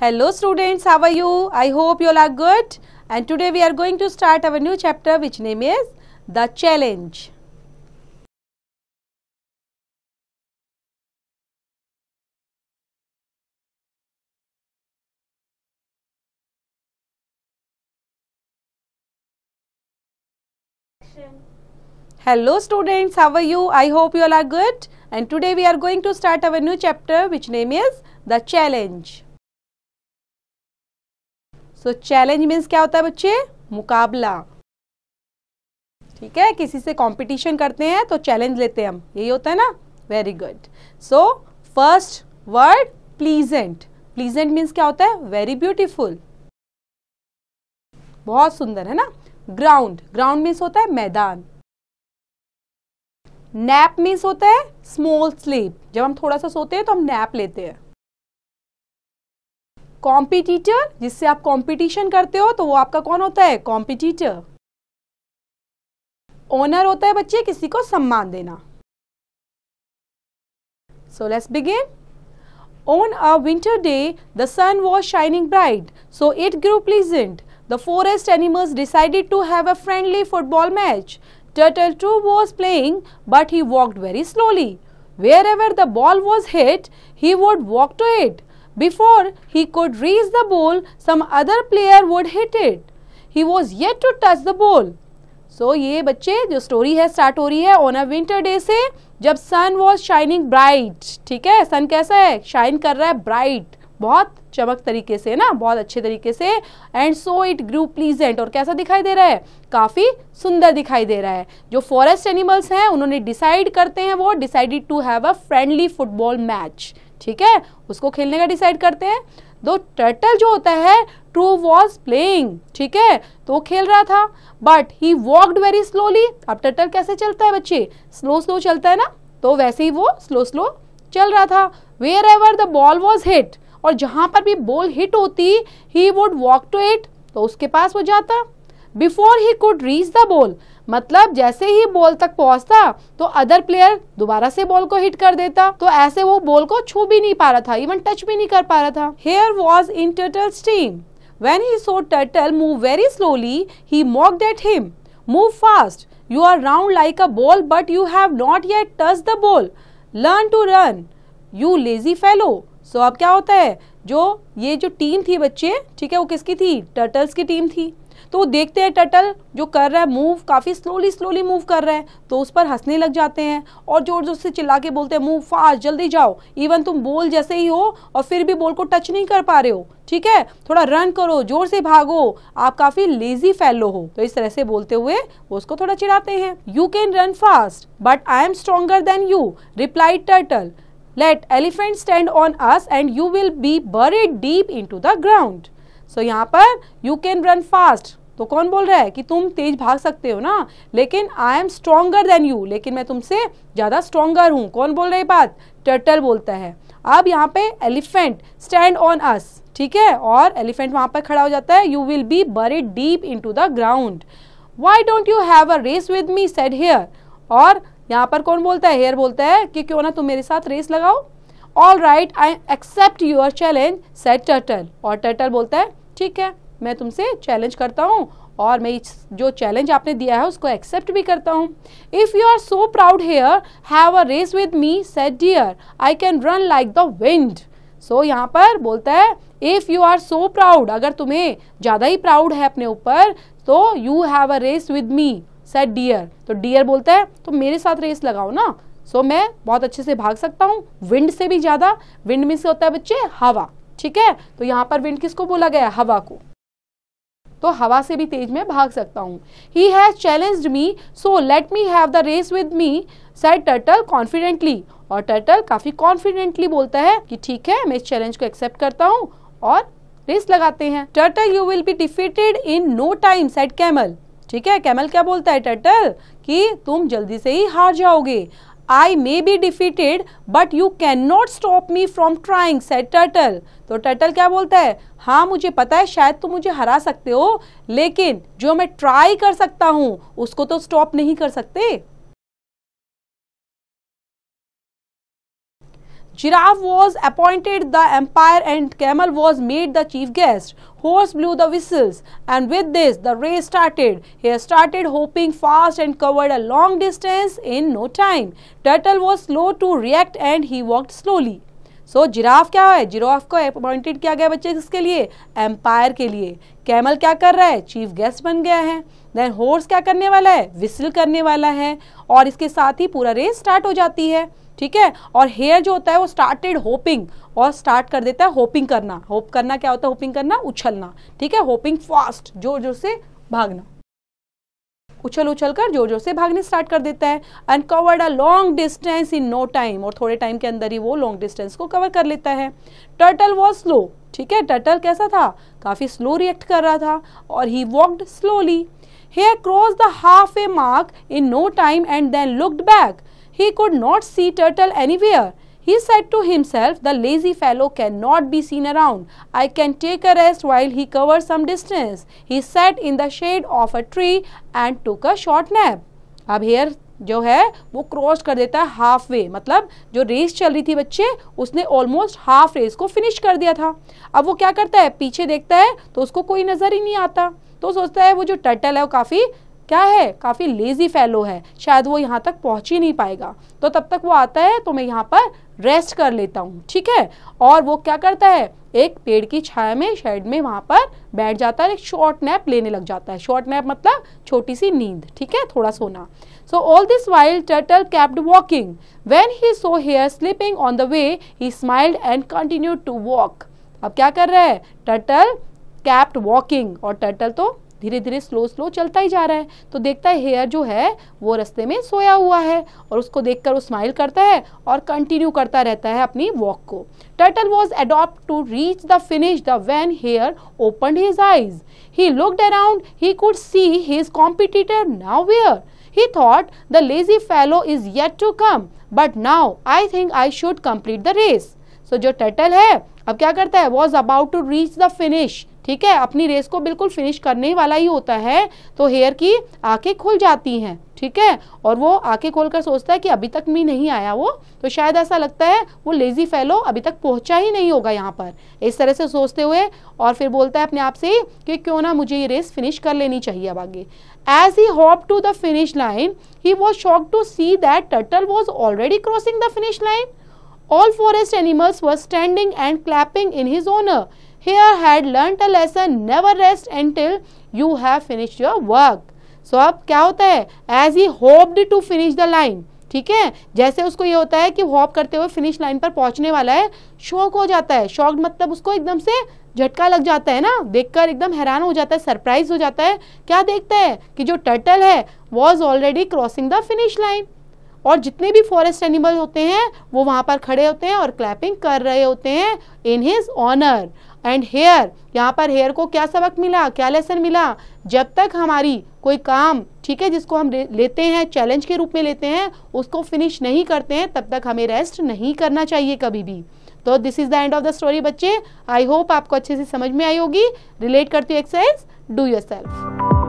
Hello students, how are you? I hope you all are good. And today we are going to start our new chapter which name is The Challenge. Hello students, how are you? I hope you all are good. And today we are going to start our new chapter which name is The Challenge. So challenge means क्या होता है बच्चे मुकाबला ठीक है किसी से competition करते हैं तो चैलेंज लेते हैं हम यही होता है ना very good so first word pleasant pleasant means क्या होता है वेरी ब्यूटीफुल बहुत सुंदर है ना ग्राउंड ग्राउंड मीन्स होता है मैदान नैप मीन्स होता है स्मॉल स्लीप जब हम थोड़ा सा सोते हैं तो हम नैप लेते हैं कॉम्पिटिटर जिससे आप कॉम्पिटिशन करते हो तो वो आपका कौन होता है कॉम्पिटिटर ओनर होता है बच्चे किसी को सम्मान देना so let's begin on a winter day the sun was shining bright so it grew pleasant the forest animals decided to have a friendly football match turtle too was playing but he walked very slowly wherever the ball was hit he would walk to it Before he could reach the ball, some other player would hit it. He was yet to touch the ball. So so, ये बच्चे जो story है start हो रही है on a winter day से जब सन was shining bright ठीक है सन कैसा है शाइन कर रहा है ब्राइट बहुत चमक तरीके से ना बहुत अच्छे तरीके से and so it grew pleasant और कैसा दिखाई दे रहा है काफ़ी सुंदर दिखाई दे रहा है जो फॉरेस्ट एनिमल्स हैं उन्होंने डिसाइड करते हैं वो decided to have a friendly football match ठीक है उसको खेलने का डिसाइड करते हैं दो तो टर्टल जो होता है ट्रू वॉज प्लेइंग ठीक है तो वो खेल रहा था but he walked very slowly अब टर्टल कैसे चलता है बच्चे स्लो स्लो चलता है ना तो वैसे ही वो स्लो स्लो चल रहा था wherever the ball was hit और जहां पर भी बॉल हिट होती he would walk to it तो उसके पास वो जाता before he could reach the ball मतलब जैसे ही बॉल तक पहुंचता तो अदर प्लेयर दोबारा से बॉल को हिट कर देता तो ऐसे वो बॉल को छू भी नहीं पा रहा था इवन टच भी नहीं कर पा रहा था hare was in turtle's team when he saw turtle move very slowly he mocked at him move fast you are round like a ball but you have not yet touch the ball learn to run you lazy fellow so अब क्या होता है जो ये जो team थी बच्चे ठीक है वो किसकी थी टर्टल्स की टीम थी तो देखते हैं टटल जो कर रहा है मूव काफ़ी स्लोली स्लोली मूव कर रहा है तो उस पर हंसने लग जाते हैं और जोर जोर से चिल्ला के बोलते हैं मूव फास्ट जल्दी जाओ इवन तुम बोल जैसे ही हो और फिर भी बोल को टच नहीं कर पा रहे हो ठीक है थोड़ा रन करो जोर से भागो आप काफी लेजी फैलो हो तो इस तरह से बोलते हुए वो उसको थोड़ा चिढ़ाते हैं you can run fast but I am stronger than you replied turtle let elephant stand on us and you will be buried deep into the ground so so, यहाँ पर यू कैन रन फास्ट तो कौन बोल रहा है कि तुम तेज भाग सकते हो ना लेकिन I am stronger than you लेकिन मैं तुमसे ज़्यादा स्ट्रोंगर हूँ कौन बोल रही बात टर्टल बोलता है अब यहाँ पे एलिफेंट स्टैंड ऑन अस ठीक है और एलिफेंट वहाँ पर खड़ा हो जाता है you will be bury deep into the ground why don't you have a race with me said hare और यहाँ पर कौन बोलता है हेयर बोलता है कि क्यों ना तुम मेरे साथ रेस लगाओ all right I accept your challenge said turtle और टर्टल बोलता है ठीक है मैं तुमसे चैलेंज करता हूँ और मैं जो चैलेंज आपने दिया है उसको एक्सेप्ट भी करता हूँ if you are so proud hare have a race with me said deer I can run like the wind so यहाँ पर बोलता है if you are so proud अगर तुम्हें ज़्यादा ही प्राउड है अपने ऊपर तो you have a race with me said deer तो डियर बोलता है तो मेरे साथ रेस लगाओ ना सो मैं बहुत अच्छे से भाग सकता हूँ विंड से भी ज़्यादा विंड में से होता है बच्चे हवा ठीक है तो यहाँ पर विंड किसको बोला गया हवा को तो हवा से भी तेज में भाग सकता हूँ he has challenge me so let me have the race with me said turtle confidently और टर्टल काफ़ी कॉन्फिडेंटली बोलता है कि ठीक है मैं इस चैलेंज को एक्सेप्ट करता हूँ और रेस लगाते हैं turtle you will be defeated in no time said camel ठीक है कैमल क्या बोलता है टर्टल कि तुम जल्दी से ही हार जाओगे I may be defeated but you can not stop me from trying said turtle तो टर्टल क्या बोलता है हाँ मुझे पता है शायद तुम मुझे हरा सकते हो लेकिन जो मैं ट्राई कर सकता हूँ उसको तो स्टॉप नहीं कर सकते Giraffe was appointed the umpire and camel was made the chief guest. Horse blew the whistles and with this the race started. He started hopping fast and covered a long distance in no time. Turtle was slow to react and he walked slowly. So so, giraffe क्या है giraffe को appointed किया गया बच्चे किसके लिए empire के लिए कैमल क्या कर रहा है चीफ गेस्ट बन गया है देन हॉर्स क्या करने वाला है विसल करने वाला है और इसके साथ ही पूरा रेस स्टार्ट हो जाती है ठीक है और हेयर जो होता है वो स्टार्टेड होपिंग और स्टार्ट कर देता है होपिंग करना होप करना क्या होता है होपिंग करना उछलना ठीक है होपिंग फास्ट जोर जोर से भागना उछल उछल कर जोर जोर से भागने स्टार्ट कर देता है and covered a long distance in no time और थोड़े टाइम के अंदर ही वो लॉन्ग डिस्टेंस को कवर कर लेता है टर्टल वॉज स्लो ठीक है टर्टल कैसा था काफ़ी स्लो रिएक्ट कर रहा था और he walked slowly hare cross the half a mark in no time and then looked back He could not see turtle anywhere. He said to himself, the lazy fellow cannot be seen around. I can take a rest while he covers some distance. He sat in the shade of a tree and took a short nap. ab here जो है वो cross कर देता है half way मतलब जो race चल रही थी बच्चे उसने ऑलमोस्ट हाफ रेस को फिनिश कर दिया था अब वो क्या करता है पीछे देखता है तो उसको कोई नज़र ही नहीं आता तो सोचता है वो जो टर्टल है वो काफ़ी क्या है काफ़ी लेज़ी फेलो है शायद वो यहाँ तक पहुँच ही नहीं पाएगा तो तब तक वो आता है तो मैं यहाँ पर रेस्ट कर लेता हूँ ठीक है और वो क्या करता है एक पेड़ की छाया में शेड में वहाँ पर बैठ जाता है एक शॉर्ट नैप लेने लग जाता है शॉर्ट नैप मतलब छोटी सी नींद ठीक है थोड़ा सोना so all this while turtle kept walking when he saw hare sleeping on the way he smiled and continue to walk अब क्या कर रहा है टर्टल कैप्ड वॉकिंग और टर्टल तो धीरे धीरे स्लो स्लो चलता ही जा रहा है तो देखता है हेयर जो है वो रस्ते में सोया हुआ है और उसको देखकर वो स्माइल करता है और कंटिन्यू करता रहता है अपनी वॉक को turtle was about to reach the finish the when hare open his eyes he looked around he could see his competitor now where he thought the lazy fellow is yet to come but now I think I should complete the race so जो turtle है अब क्या करता है was about to reach the finish ठीक है अपनी race को बिल्कुल फिनिश करने वाला ही होता है तो हेयर की आंखें खुल जाती हैं ठीक है और वो आंखें खोलकर सोचता है कि अभी तक मी नहीं आया वो तो शायद ऐसा लगता है वो लेजी फैलो अभी तक पहुंचा ही नहीं होगा यहाँ पर इस तरह से सोचते हुए और फिर बोलता है अपने आप से कि क्यों ना मुझे ये रेस फिनिश कर लेनी चाहिए अब आगे as he hop to the finish line he was shock to see that turtle was already crossing the finish line all forest animals were standing and clapping in his honour here had learnt a lesson never rest until you have finished your work so अब क्या होता है as he hoped to finish the line ठीक है जैसे उसको ये होता है कि होप करते हुए फिनिश लाइन पर पहुंचने वाला है शॉक हो जाता है शॉक मतलब उसको एकदम से झटका लग जाता है ना देखकर एकदम हैरान हो जाता है सरप्राइज हो जाता है क्या देखता है कि जो टर्टल है was already crossing the finish line और जितने भी फॉरेस्ट एनिमल होते हैं वो वहाँ पर खड़े होते हैं और क्लैपिंग कर रहे होते हैं in his honour and hare यहाँ पर हेयर को क्या सबक मिला क्या लेसन मिला जब तक हमारी कोई काम ठीक है जिसको हम लेते हैं चैलेंज के रूप में लेते हैं उसको फिनिश नहीं करते हैं तब तक हमें रेस्ट नहीं करना चाहिए कभी भी तो this is the end of the story बच्चे आई होप आपको अच्छे से समझ में आई होगी रिलेट करती हूँ एक्सरसाइज डू योर सेल्फ